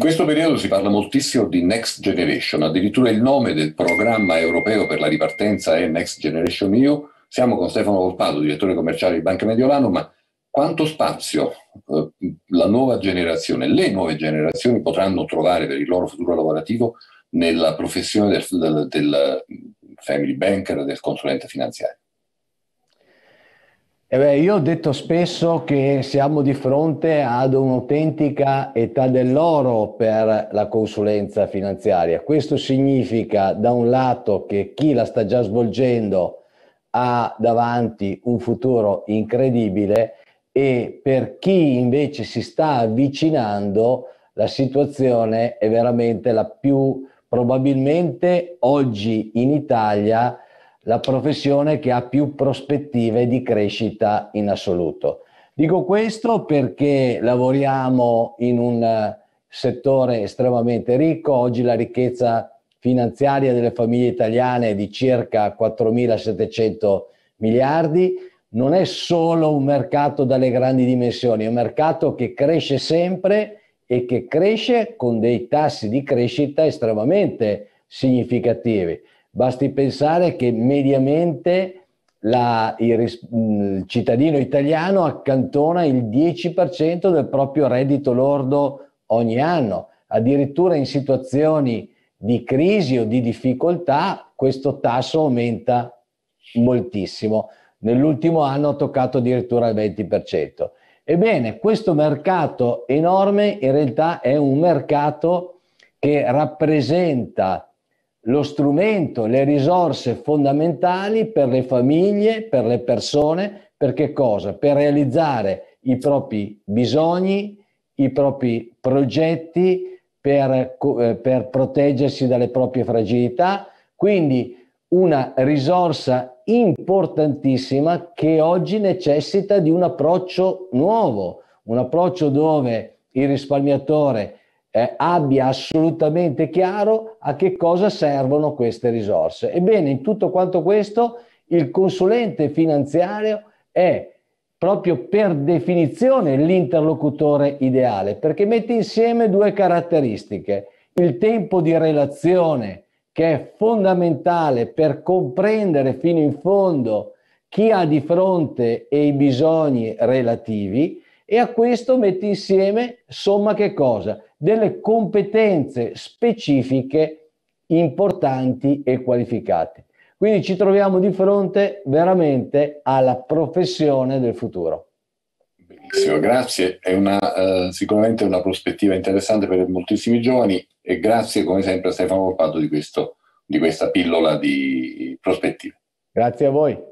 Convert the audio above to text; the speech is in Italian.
questo periodo si parla moltissimo di Next Generation, addirittura il nome del programma europeo per la ripartenza è Next Generation EU. Siamo con Stefano Volpato, direttore commerciale di Banca Mediolano, ma quanto spazio eh, la nuova generazione, le nuove generazioni potranno trovare per il loro futuro lavorativo nella professione del, del, del family banker, del consulente finanziario? Eh beh, io ho detto spesso che siamo di fronte ad un'autentica età dell'oro per la consulenza finanziaria. Questo significa da un lato che chi la sta già svolgendo ha davanti un futuro incredibile e per chi invece si sta avvicinando la situazione è veramente la più probabilmente oggi in Italia la professione che ha più prospettive di crescita in assoluto. Dico questo perché lavoriamo in un eh, settore estremamente ricco, oggi la ricchezza finanziaria delle famiglie italiane è di circa 4.700 miliardi, non è solo un mercato dalle grandi dimensioni, è un mercato che cresce sempre e che cresce con dei tassi di crescita estremamente significativi. Basti pensare che mediamente la, il, il cittadino italiano accantona il 10% del proprio reddito lordo ogni anno, addirittura in situazioni di crisi o di difficoltà questo tasso aumenta moltissimo. Nell'ultimo anno ha toccato addirittura il 20%. Ebbene, questo mercato enorme in realtà è un mercato che rappresenta lo strumento, le risorse fondamentali per le famiglie, per le persone, per che cosa? Per realizzare i propri bisogni, i propri progetti, per, eh, per proteggersi dalle proprie fragilità. Quindi una risorsa importantissima che oggi necessita di un approccio nuovo, un approccio dove il risparmiatore eh, abbia assolutamente chiaro a che cosa servono queste risorse. Ebbene, in tutto quanto questo, il consulente finanziario è proprio per definizione l'interlocutore ideale, perché mette insieme due caratteristiche, il tempo di relazione, che è fondamentale per comprendere fino in fondo chi ha di fronte e i bisogni relativi, e a questo metti insieme, somma che cosa? Delle competenze specifiche importanti e qualificate. Quindi ci troviamo di fronte veramente alla professione del futuro. Benissimo, grazie. È una, eh, sicuramente una prospettiva interessante per moltissimi giovani e grazie come sempre a Stefano Volpato di, di questa pillola di prospettive. Grazie a voi.